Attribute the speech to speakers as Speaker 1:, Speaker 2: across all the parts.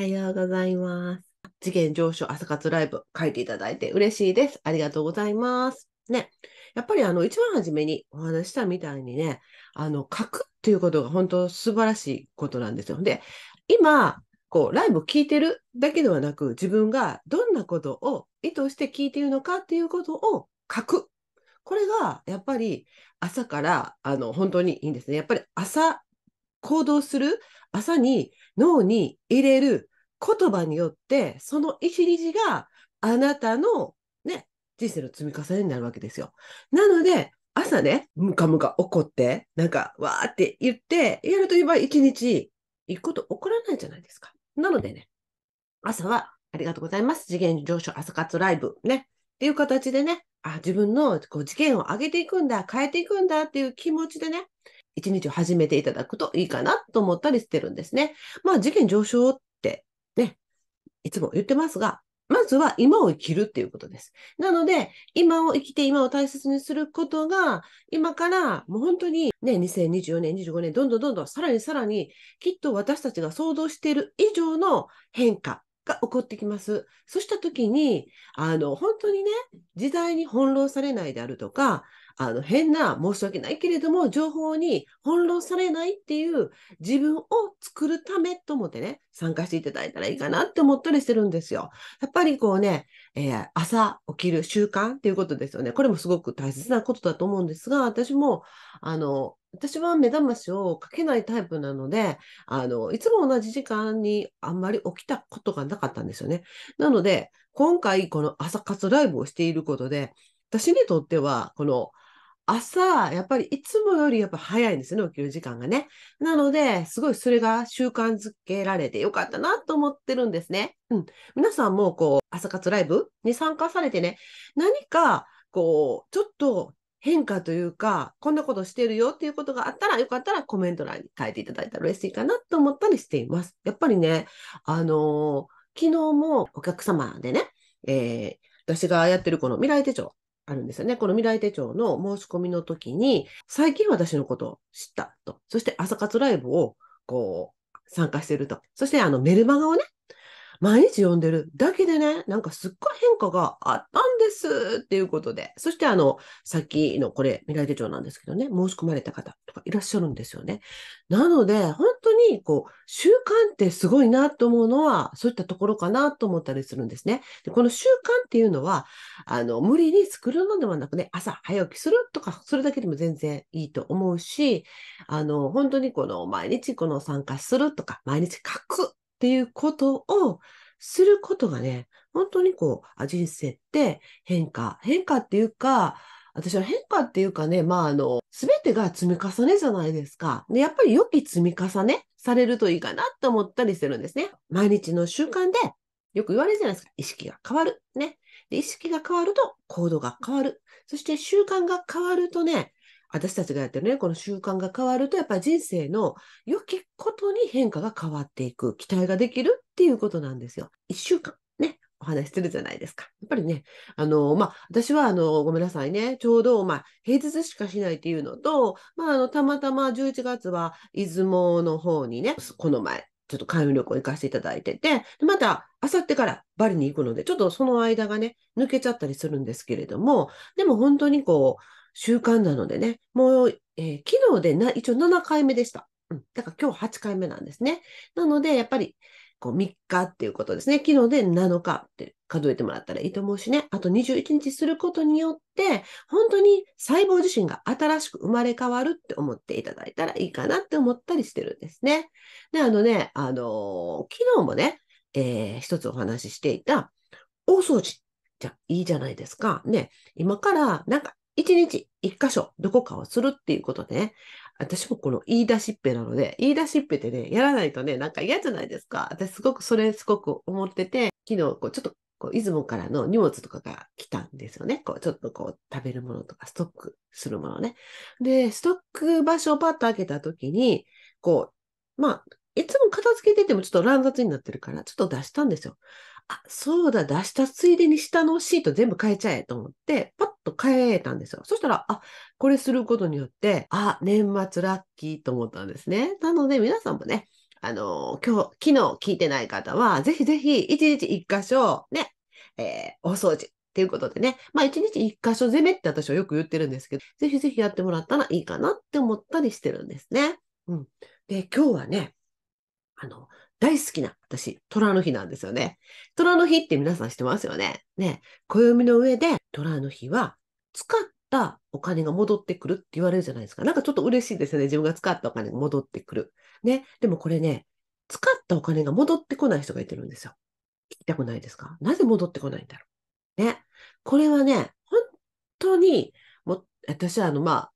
Speaker 1: おはようございます。次元上昇朝活ライブ書いていただいて嬉しいです。ありがとうございます。ね。やっぱりあの一番初めにお話したみたいにね、あの書くっていうことが本当素晴らしいことなんですよ。で、今、こうライブ聞いてるだけではなく自分がどんなことを意図して聞いているのかっていうことを書く。これがやっぱり朝からあの本当にいいんですね。やっぱり朝行動する朝に脳に入れる言葉によって、その一日があなたのね、人生の積み重ねになるわけですよ。なので、朝ね、ムカムカ怒って、なんか、わーって言って、やると言えば一日、行くこと起こらないじゃないですか。なのでね、朝は、ありがとうございます。次元上昇朝活ライブ、ね。っていう形でね、あ自分のこう次元を上げていくんだ、変えていくんだっていう気持ちでね、一日を始めていただくといいかなと思ったりしてるんですね。まあ、次元上昇っいつも言ってますが、まずは今を生きるっていうことです。なので、今を生きて今を大切にすることが、今からもう本当にね、2024年、25年、どんどんどんどんさらにさらに、きっと私たちが想像している以上の変化が起こってきます。そうした時に、あの、本当にね、時代に翻弄されないであるとか、あの変な申し訳ないけれども情報に翻弄されないっていう自分を作るためと思ってね参加していただいたらいいかなって思ったりしてるんですよ。やっぱりこうね、えー、朝起きる習慣っていうことですよね。これもすごく大切なことだと思うんですが私もあの私は目覚ましをかけないタイプなので、あの、いつも同じ時間にあんまり起きたことがなかったんですよね。なので、今回この朝活ライブをしていることで、私にとっては、この朝、やっぱりいつもよりやっぱ早いんですね、起きる時間がね。なので、すごいそれが習慣づけられてよかったなと思ってるんですね。うん。皆さんもこう、朝活ライブに参加されてね、何かこう、ちょっと変化というか、こんなことしてるよっていうことがあったら、よかったらコメント欄に書いていただいたら嬉しいかなと思ったりしています。やっぱりね、あのー、昨日もお客様でね、えー、私がやってるこの未来手帳あるんですよね。この未来手帳の申し込みの時に、最近私のことを知ったと。そして朝活ライブをこう参加してると。そしてあのメルマガをね、毎日読んでるだけでね、なんかすっごい変化があったんですっていうことで、そしてあの、さっきのこれ、未来手帳なんですけどね、申し込まれた方とかいらっしゃるんですよね。なので、本当にこう、習慣ってすごいなと思うのは、そういったところかなと思ったりするんですね。でこの習慣っていうのは、あの、無理に作るのではなくね、朝早起きするとか、それだけでも全然いいと思うし、あの、本当にこの毎日この参加するとか、毎日書くっていうことをすることがね、本当にこう、人生って変化、変化っていうか、私は変化っていうかね、まあ、あの、すべてが積み重ねじゃないですか。で、やっぱり良き積み重ねされるといいかなって思ったりするんですね。毎日の習慣で、よく言われるじゃないですか。意識が変わる。ね。で、意識が変わると行動が変わる。そして習慣が変わるとね、私たちがやってるね、この習慣が変わると、やっぱり人生の良きことに変化が変わっていく、期待ができるっていうことなんですよ。一週間、ね、お話してるじゃないですか。やっぱりね、あの、まあ、私は、あの、ごめんなさいね、ちょうど、まあ、平日しかしないっていうのと、まあ、あの、たまたま11月は、出雲の方にね、この前、ちょっと海運旅行行かせていただいてて、また、あさってからバリに行くので、ちょっとその間がね、抜けちゃったりするんですけれども、でも本当にこう、習慣なのでね、もう、えー、昨日でな一応7回目でした。うん。だから今日8回目なんですね。なので、やっぱりこう3日っていうことですね。昨日で7日って数えてもらったらいいと思うしね。あと21日することによって、本当に細胞自身が新しく生まれ変わるって思っていただいたらいいかなって思ったりしてるんですね。で、あのね、あのー、昨日もね、えー、一つお話ししていた、大掃除。じゃ、いいじゃないですか。ね。今から、なんか1日1箇所、どこかをするっていうことでね、私もこの言い出しっぺなので、言い出しっぺってね、やらないとね、なんか嫌じゃないですか。私すごくそれすごく思ってて、昨日こうちょっとこう出雲からの荷物とかが来たんですよね。こうちょっとこう食べるものとかストックするものね。で、ストック場所をパッと開けた時に、こう、まあ、いつも片付けててもちょっと乱雑になってるから、ちょっと出したんですよ。あ、そうだ、出したついでに下のシート全部変えちゃえと思って、パッと変えたんですよ。そしたら、あ、これすることによって、あ、年末ラッキーと思ったんですね。なので皆さんもね、あの今日、昨日聞いてない方は、ぜひぜひ、1日1箇所、ね、えー、お掃除っていうことでね、まあ一日一箇所攻めって私はよく言ってるんですけど、ぜひぜひやってもらったらいいかなって思ったりしてるんですね。うん。で、今日はね、あの、大好きな、私、虎の日なんですよね。虎の日って皆さん知ってますよね。ね、暦の上で虎の日は、使ったお金が戻ってくるって言われるじゃないですか。なんかちょっと嬉しいですよね。自分が使ったお金が戻ってくる。ね、でもこれね、使ったお金が戻ってこない人がいてるんですよ。聞きたくないですかなぜ戻ってこないんだろう。ね、これはね、本当に、も私はあの、まあ、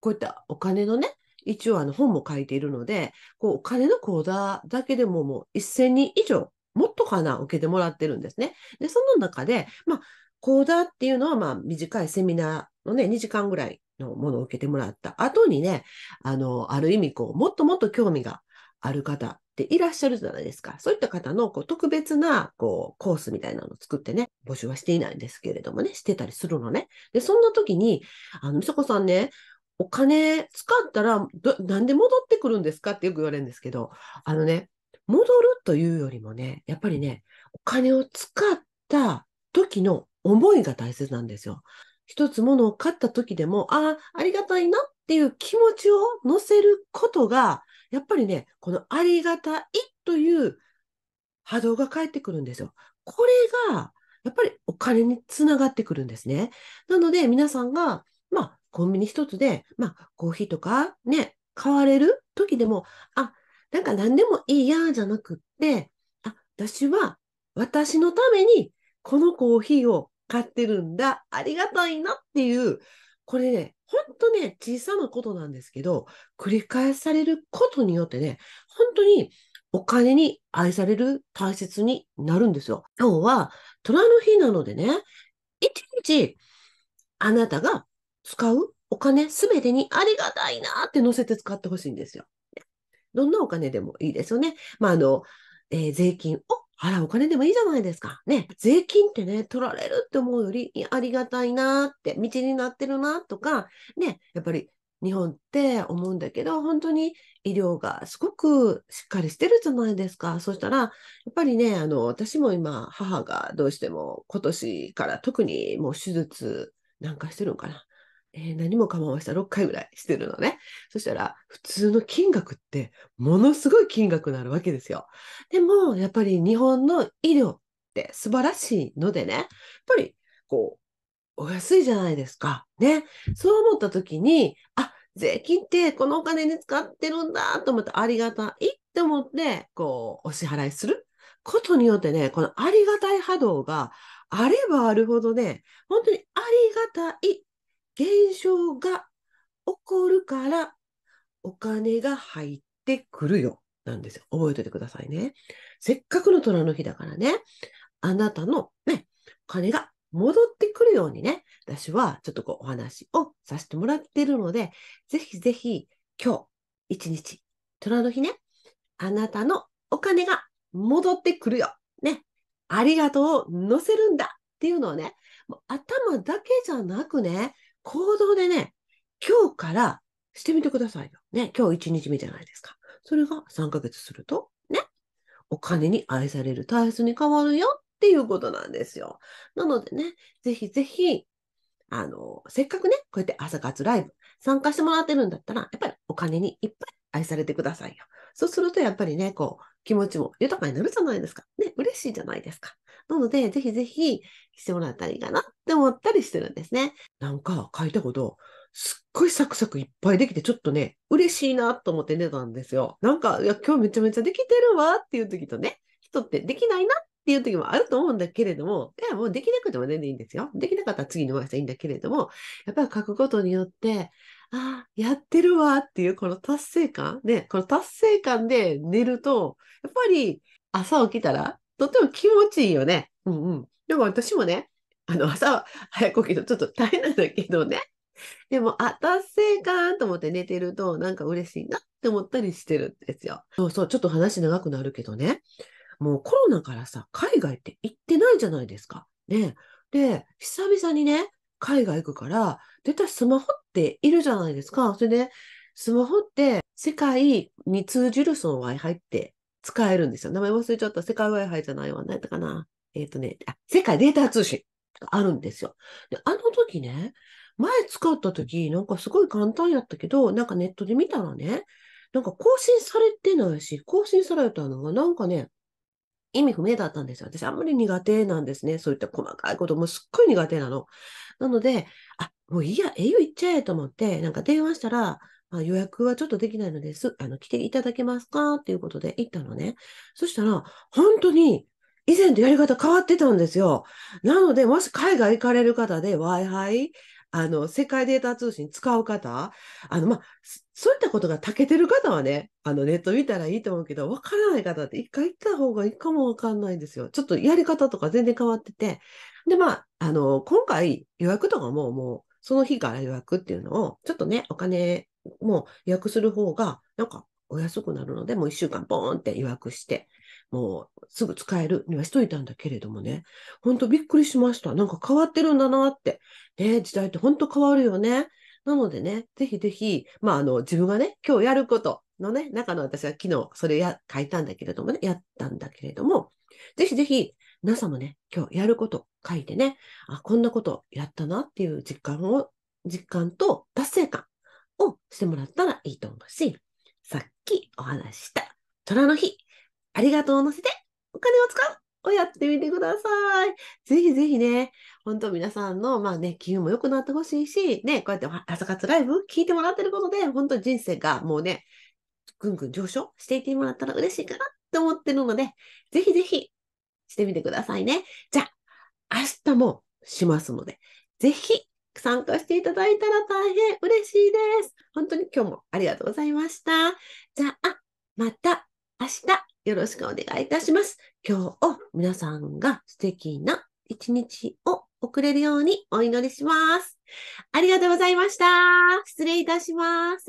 Speaker 1: こういったお金のね、一応あの本も書いているので、こうお金の講座だけでももう1000人以上、もっとかな、受けてもらってるんですね。で、その中で、まあ、講座っていうのは、まあ、短いセミナーのね、2時間ぐらいのものを受けてもらった後にね、あの、ある意味、こう、もっともっと興味がある方っていらっしゃるじゃないですか。そういった方のこう特別なこうコースみたいなのを作ってね、募集はしていないんですけれどもね、してたりするのね。で、そんな時に、あの、みそこさんね、お金使ったらど、なんで戻ってくるんですかってよく言われるんですけど、あのね、戻るというよりもね、やっぱりね、お金を使った時の思いが大切なんですよ。一つものを買った時でも、ああ、ありがたいなっていう気持ちを乗せることが、やっぱりね、このありがたいという波動が返ってくるんですよ。これが、やっぱりお金につながってくるんですね。なので、皆さんが、まあ、コンビニ一つで、まあ、コーヒーとかね、買われる時でも、あ、なんか何でもいいや、じゃなくって、あ、私は私のためにこのコーヒーを買ってるんだ。ありがたいなっていう、これね、ほんとね、小さなことなんですけど、繰り返されることによってね、本当にお金に愛される大切になるんですよ。今日は虎の日なのでね、一日あなたが使うお金すべてにありがたいなって乗せて使ってほしいんですよ。どんなお金でもいいですよね。まあ、あの、えー、税金を払うお金でもいいじゃないですか。ね。税金ってね、取られるって思うより、ありがたいなって、道になってるなとか、ね、やっぱり日本って思うんだけど、本当に医療がすごくしっかりしてるじゃないですか。そしたら、やっぱりね、あの、私も今、母がどうしても今年から特にもう手術なんかしてるんかな。えー、何もかました6回ぐらいしてるのね。そしたら、普通の金額って、ものすごい金額になるわけですよ。でも、やっぱり日本の医療って素晴らしいのでね、やっぱり、こう、お安いじゃないですか。ね。そう思った時に、あ、税金ってこのお金に使ってるんだと思ってありがたいって思って、こう、お支払いすることによってね、このありがたい波動があればあるほどね、本当にありがたい現象が起こるからお金が入ってくるよ。なんですよ。覚えておいてくださいね。せっかくの虎の日だからね、あなたのね、金が戻ってくるようにね、私はちょっとこうお話をさせてもらってるので、ぜひぜひ今日一日、虎の日ね、あなたのお金が戻ってくるよ。ね、ありがとうを載せるんだっていうのをね、頭だけじゃなくね、行動でね、今日からしてみてくださいよ。ね、今日1日目じゃないですか。それが3ヶ月すると、ね、お金に愛される体質に変わるよっていうことなんですよ。なのでね、ぜひぜひ、あの、せっかくね、こうやって朝活ライブ参加してもらってるんだったら、やっぱりお金にいっぱい愛されてくださいよ。そうするとやっぱりね、こう、気持ちも豊かになるじゃないですか。ね、嬉しいじゃないですか。なので、ぜひぜひしてもらったらいいかなって思ったりしてるんですね。なんか書いたこと、すっごいサクサクいっぱいできて、ちょっとね、嬉しいなと思って寝たんですよ。なんか、いや、今日めちゃめちゃできてるわっていう時とね、人ってできないなっていう時もあると思うんだけれども、いや、もうできなくても全然いいんですよ。できなかったら次伸ばしらいいんだけれども、やっぱり書くことによって、あやってるわっていうこの達成感ねこの達成感で寝るとやっぱり朝起きたらとても気持ちいいよね。うんうん。でも私もねあの朝早く起きるとちょっと大変なんだけどねでも、あ、達成感と思って寝てると、なんか嬉しいなって思ったりしてるんですよ。そうそう、ちょっと話長くなるけどね。もうコロナからさ、海外って行ってないじゃないですか。ね。で、久々にね、海外行くから、絶対スマホっているじゃないですか。それで、スマホって世界に通じるその Wi-Fi って使えるんですよ。名前忘れちゃった。世界 Wi-Fi じゃないわ。何やったかな。えっ、ー、とね、あ、世界データ通信があるんですよ。で、あの時ね、前使った時、なんかすごい簡単やったけど、なんかネットで見たらね、なんか更新されてないし、更新されたのがなんかね、意味不明だったんですよ。私あんまり苦手なんですね。そういった細かいこともすっごい苦手なの。なので、あ、もういいや、ええよ、行っちゃえと思って、なんか電話したら、あ、予約はちょっとできないのです。あの、来ていただけますかっていうことで行ったのね。そしたら、本当に、以前とやり方変わってたんですよ。なので、もし海外行かれる方で Wi-Fi あの、世界データ通信使う方、あの、まあ、そういったことが長けてる方はね、あの、ネット見たらいいと思うけど、わからない方って一回行った方がいいかもわかんないんですよ。ちょっとやり方とか全然変わってて。で、まあ、あの、今回予約とかももう、その日から予約っていうのを、ちょっとね、お金も予約する方が、なんかお安くなるので、もう1週間ポーンって予約して、もうすぐ使えるにはしといたんだけれどもね、ほんとびっくりしました。なんか変わってるんだなって。ね、時代ってほんと変わるよね。なのでね、ぜひぜひ、まあ、あの、自分がね、今日やることのね、中の私は昨日それや、書いたんだけれどもね、やったんだけれども、ぜひぜひ、皆さんもね、今日やること書いてね、あ、こんなことやったなっていう実感を、実感と達成感をしてもらったらいいと思うし、さっきお話した虎の日ありがとうを乗せてお金を使うをやってみてください。ぜひぜひね、本当皆さんの、まあね、気分も良くなってほしいし、ね、こうやって朝活ライブ聞いてもらってることで、本当人生がもうね、ぐんぐん上昇していってもらったら嬉しいかなって思ってるので、ぜひぜひしてみてくださいね。じゃあ、明日もしますので、ぜひ参加していただいたら大変嬉しいです。本当に今日もありがとうございました。じゃあ、また明日。よろしくお願いいたします。今日を皆さんが素敵な一日を送れるようにお祈りします。ありがとうございました。失礼いたします。